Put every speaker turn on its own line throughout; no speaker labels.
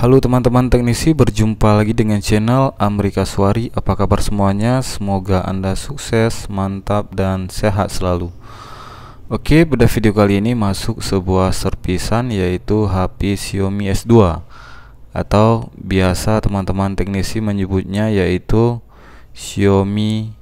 Halo teman-teman teknisi, berjumpa lagi dengan channel Amerika Suari. Apa kabar semuanya? Semoga Anda sukses, mantap, dan sehat selalu. Oke, pada video kali ini masuk sebuah serpisan yaitu HP Xiaomi S2 atau biasa teman-teman teknisi menyebutnya yaitu Xiaomi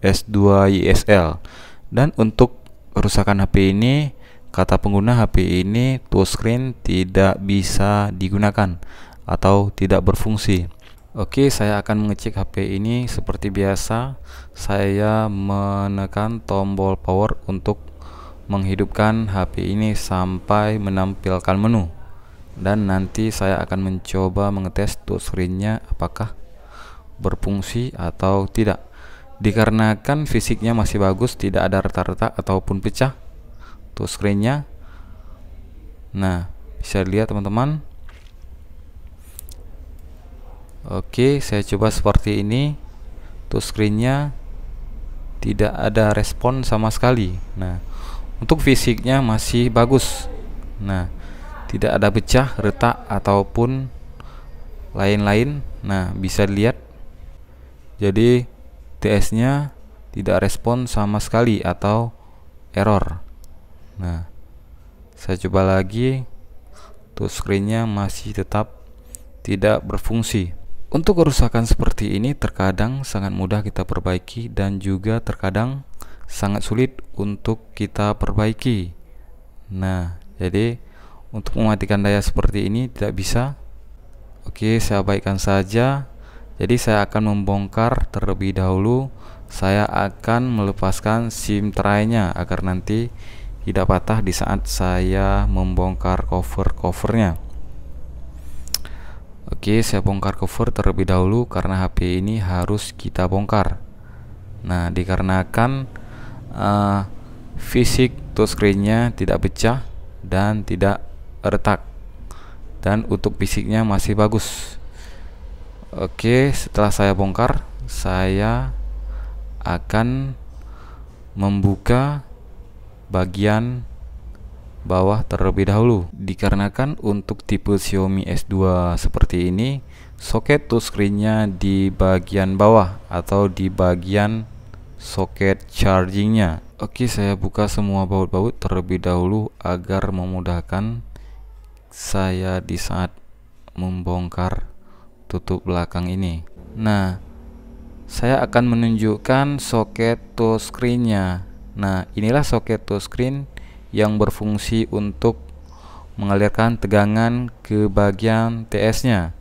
S2 ISL. Dan untuk kerusakan HP ini Kata pengguna HP ini touchscreen tidak bisa digunakan atau tidak berfungsi. Oke, saya akan mengecek HP ini seperti biasa. Saya menekan tombol power untuk menghidupkan HP ini sampai menampilkan menu. Dan nanti saya akan mencoba mengetes touchscreen-nya apakah berfungsi atau tidak. Dikarenakan fisiknya masih bagus, tidak ada retak-retak ataupun pecah, tuh screennya nah bisa lihat teman-teman oke saya coba seperti ini tuh screennya tidak ada respon sama sekali nah untuk fisiknya masih bagus nah tidak ada pecah retak ataupun lain-lain nah bisa lihat, jadi TS nya tidak respon sama sekali atau error nah saya coba lagi touchscreennya masih tetap tidak berfungsi untuk kerusakan seperti ini terkadang sangat mudah kita perbaiki dan juga terkadang sangat sulit untuk kita perbaiki nah jadi untuk mematikan daya seperti ini tidak bisa oke saya abaikan saja jadi saya akan membongkar terlebih dahulu saya akan melepaskan SIM tray agar nanti tidak patah di saat saya membongkar cover-covernya Oke saya bongkar cover terlebih dahulu karena HP ini harus kita bongkar Nah dikarenakan uh, fisik touchscreennya tidak pecah dan tidak retak dan untuk fisiknya masih bagus Oke setelah saya bongkar saya akan membuka bagian bawah terlebih dahulu dikarenakan untuk tipe Xiaomi S2 seperti ini soket touchscreennya di bagian bawah atau di bagian soket chargingnya oke saya buka semua baut-baut terlebih dahulu agar memudahkan saya di saat membongkar tutup belakang ini nah saya akan menunjukkan soket touchscreennya Nah, inilah soket touchscreen yang berfungsi untuk mengalirkan tegangan ke bagian TS-nya.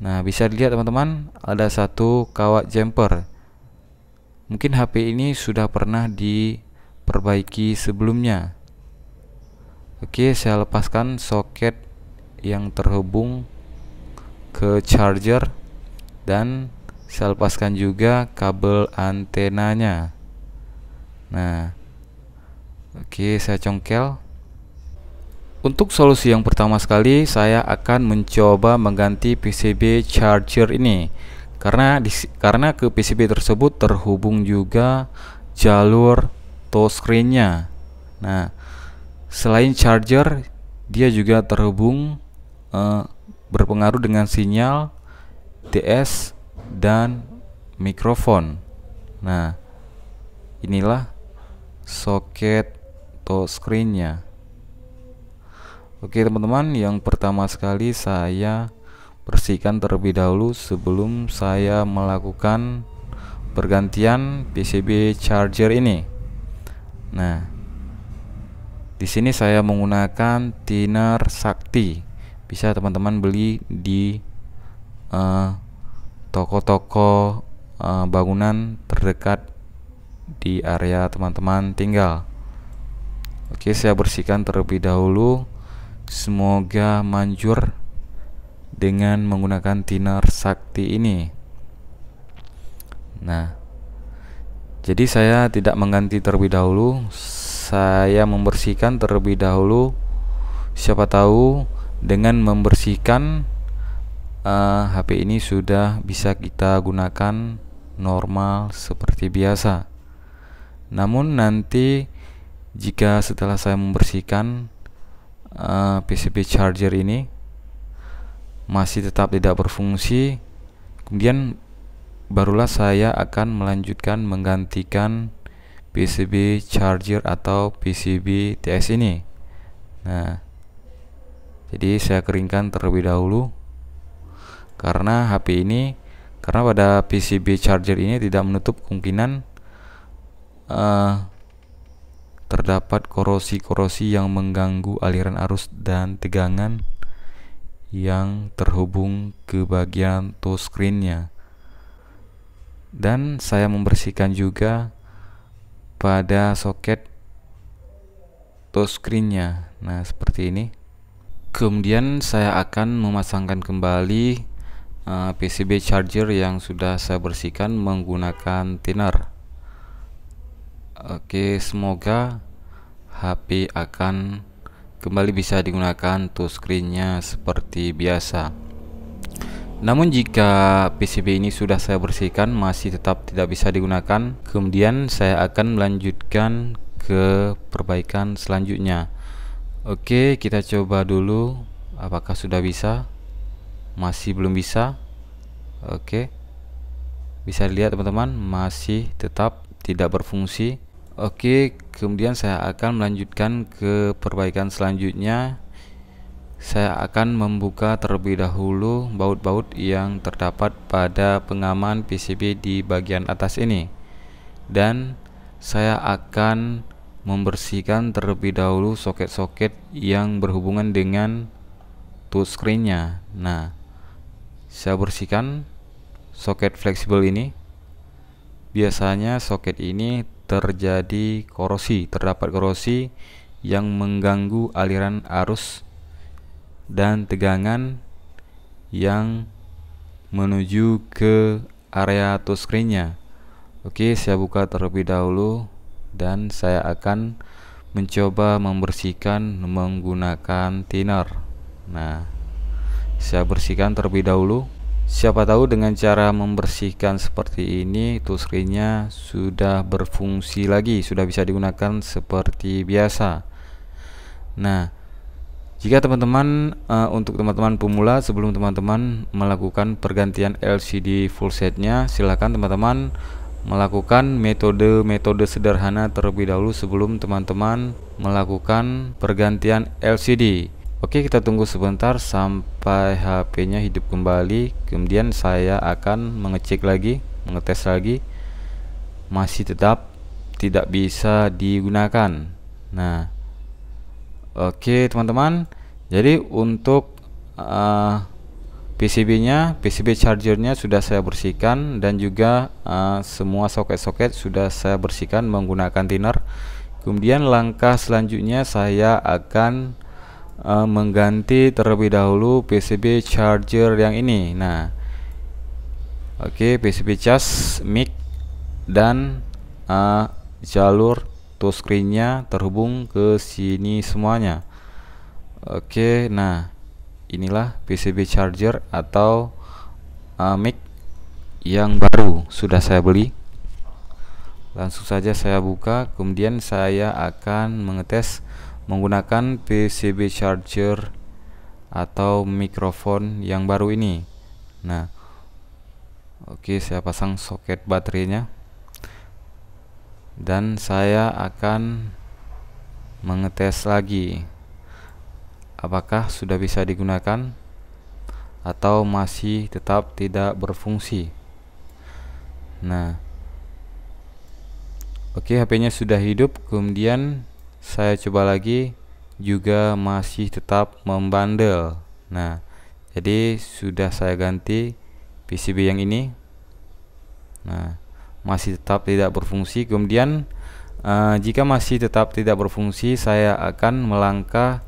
Nah, bisa dilihat teman-teman, ada satu kawat jumper. Mungkin HP ini sudah pernah diperbaiki sebelumnya. Oke, saya lepaskan soket yang terhubung ke charger dan saya lepaskan juga kabel antenanya. Nah, oke, saya congkel. Untuk solusi yang pertama sekali, saya akan mencoba mengganti PCB charger ini karena di, karena ke PCB tersebut terhubung juga jalur touchscreen-nya. Nah, selain charger, dia juga terhubung eh, berpengaruh dengan sinyal TS dan mikrofon. Nah, inilah soket touchscreennya Oke teman-teman yang pertama sekali saya bersihkan terlebih dahulu sebelum saya melakukan pergantian PCB charger ini nah di sini saya menggunakan thinner sakti bisa teman-teman beli di eh, toko-toko uh, uh, bangunan terdekat di area teman-teman tinggal. Oke, saya bersihkan terlebih dahulu. Semoga manjur dengan menggunakan thinner sakti ini. Nah, jadi saya tidak mengganti terlebih dahulu. Saya membersihkan terlebih dahulu. Siapa tahu dengan membersihkan uh, eh, HP ini sudah bisa kita gunakan normal seperti biasa namun nanti jika setelah saya membersihkan uh, eh, PCB charger ini masih tetap tidak berfungsi kemudian barulah saya akan melanjutkan menggantikan PCB charger atau PCB TS ini nah jadi saya keringkan terlebih dahulu karena HP ini karena pada PCB charger ini tidak menutup kemungkinan uh, terdapat korosi-korosi yang mengganggu aliran arus dan tegangan yang terhubung ke bagian touchscreennya dan saya membersihkan juga pada soket touchscreennya nah seperti ini kemudian saya akan memasangkan kembali eh, PCB charger yang sudah saya bersihkan menggunakan thinner Oke, semoga HP akan kembali bisa digunakan touchscreennya seperti biasa. Namun jika PCB ini sudah saya bersihkan masih tetap tidak bisa digunakan, kemudian saya akan melanjutkan ke perbaikan selanjutnya. Oke, kita coba dulu apakah sudah bisa? Masih belum bisa. Oke. Bisa dilihat teman-teman, masih tetap tidak berfungsi Oke, kemudian saya akan melanjutkan ke perbaikan selanjutnya. Saya akan membuka terlebih dahulu baut-baut yang terdapat pada pengaman PCB di bagian atas ini. Dan saya akan membersihkan terlebih dahulu soket-soket yang berhubungan dengan touchscreen-nya. Nah, saya bersihkan soket fleksibel ini. Biasanya soket ini terjadi korosi, terdapat korosi yang mengganggu aliran arus dan tegangan yang menuju ke area touchscreennya. Oke, saya buka terlebih dahulu dan saya akan mencoba membersihkan menggunakan thinner. Nah, saya bersihkan terlebih dahulu Siapa tahu dengan cara membersihkan seperti ini touchscreennya sudah berfungsi lagi, sudah bisa digunakan seperti biasa. Nah, jika teman-teman uh, untuk teman-teman pemula sebelum teman-teman melakukan pergantian LCD full setnya, silakan teman-teman melakukan metode-metode sederhana terlebih dahulu sebelum teman-teman melakukan pergantian LCD. Oke kita tunggu sebentar sampai HP-nya hidup kembali kemudian saya akan mengecek lagi mengetes lagi masih tetap tidak bisa digunakan nah oke teman-teman jadi untuk uh, eh, PCB nya PCB charger nya sudah saya bersihkan dan juga uh, semua soket-soket sudah saya bersihkan menggunakan thinner kemudian langkah selanjutnya saya akan uh, mengganti terlebih dahulu PCB charger yang ini nah oke okay, PCB charge mic dan uh, jalur touchscreen-nya terhubung ke sini semuanya oke okay, nah inilah PCB charger atau uh, mic yang baru sudah saya beli langsung saja saya buka kemudian saya akan mengetes menggunakan PCB charger atau mikrofon yang baru ini nah oke saya pasang soket baterainya dan saya akan mengetes lagi apakah sudah bisa digunakan atau masih tetap tidak berfungsi nah oke HP-nya sudah hidup kemudian saya coba lagi juga masih tetap membandel nah jadi sudah saya ganti PCB yang ini nah masih tetap tidak berfungsi kemudian uh, jika masih tetap tidak berfungsi saya akan melangkah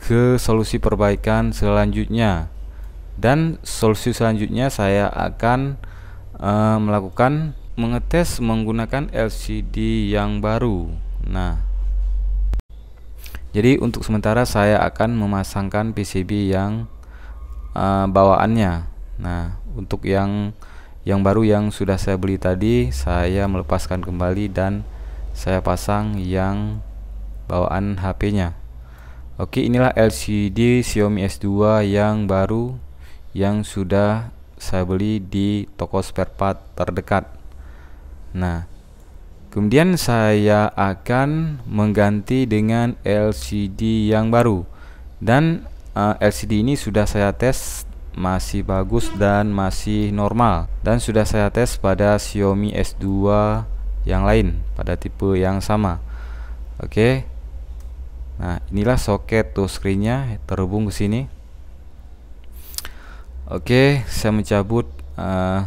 ke solusi perbaikan selanjutnya dan solusi selanjutnya saya akan uh, melakukan mengetes menggunakan LCD yang baru nah jadi untuk sementara saya akan memasangkan PCB yang uh, bawaannya nah untuk yang yang baru yang sudah saya beli tadi saya melepaskan kembali dan saya pasang yang bawaan HP nya Oke inilah LCD Xiaomi S2 yang baru yang sudah saya beli di toko spare part terdekat nah Kemudian saya akan mengganti dengan LCD yang baru. Dan uh, eh, LCD ini sudah saya tes masih bagus dan masih normal dan sudah saya tes pada Xiaomi S2 yang lain pada tipe yang sama. Oke. Okay. Nah, inilah soket touchscreen-nya terhubung ke sini. Oke, okay, saya mencabut uh,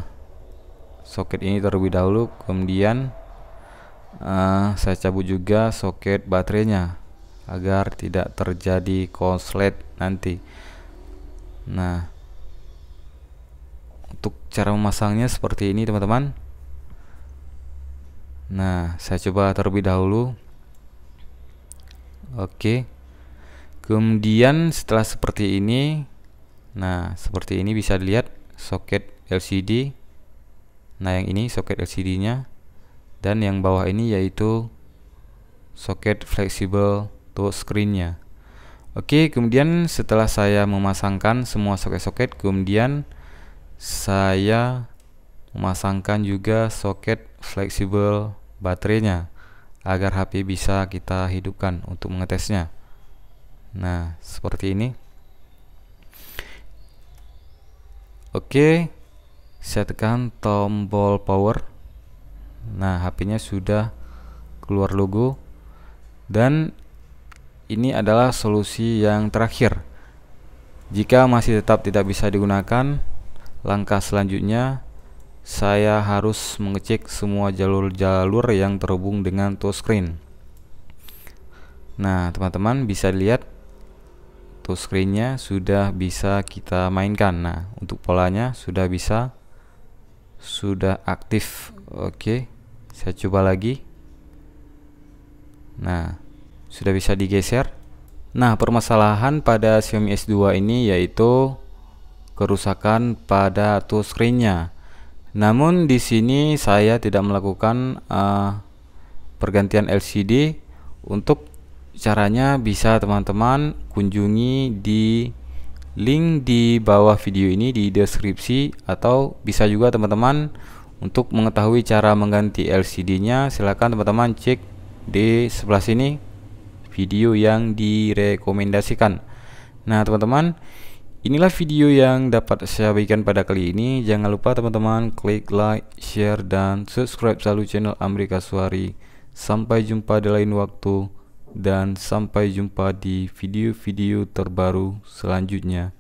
soket ini terlebih dahulu kemudian uh, saya cabut juga soket baterainya agar tidak terjadi konslet nanti nah untuk cara memasangnya seperti ini teman-teman nah saya coba terlebih dahulu oke kemudian setelah seperti ini nah seperti ini bisa dilihat soket LCD nah yang ini soket LCD nya dan yang bawah ini yaitu soket fleksibel untuk screennya oke kemudian setelah saya memasangkan semua soket-soket kemudian saya memasangkan juga soket fleksibel baterainya agar HP bisa kita hidupkan untuk mengetesnya nah seperti ini oke saya tekan tombol power nah HP-nya sudah keluar logo dan ini adalah solusi yang terakhir jika masih tetap tidak bisa digunakan langkah selanjutnya saya harus mengecek semua jalur-jalur yang terhubung dengan touchscreen nah teman-teman bisa lihat touchscreen nya sudah bisa kita mainkan nah untuk polanya sudah bisa sudah aktif oke okay saya coba lagi nah sudah bisa digeser nah permasalahan pada Xiaomi S2 ini yaitu kerusakan pada touch screennya namun di sini saya tidak melakukan uh, pergantian LCD untuk caranya bisa teman-teman kunjungi di link di bawah video ini di deskripsi atau bisa juga teman-teman untuk mengetahui cara mengganti LCD-nya, silakan teman-teman cek di sebelah sini video yang direkomendasikan. Nah, teman-teman, inilah video yang dapat saya bagikan pada kali ini. Jangan lupa teman-teman klik like, share dan subscribe selalu channel Amerika Suari. Sampai jumpa di lain waktu dan sampai jumpa di video-video terbaru selanjutnya.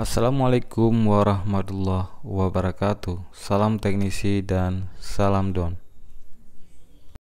Assalamualaikum warahmatullahi wabarakatuh. Salam teknisi dan salam don.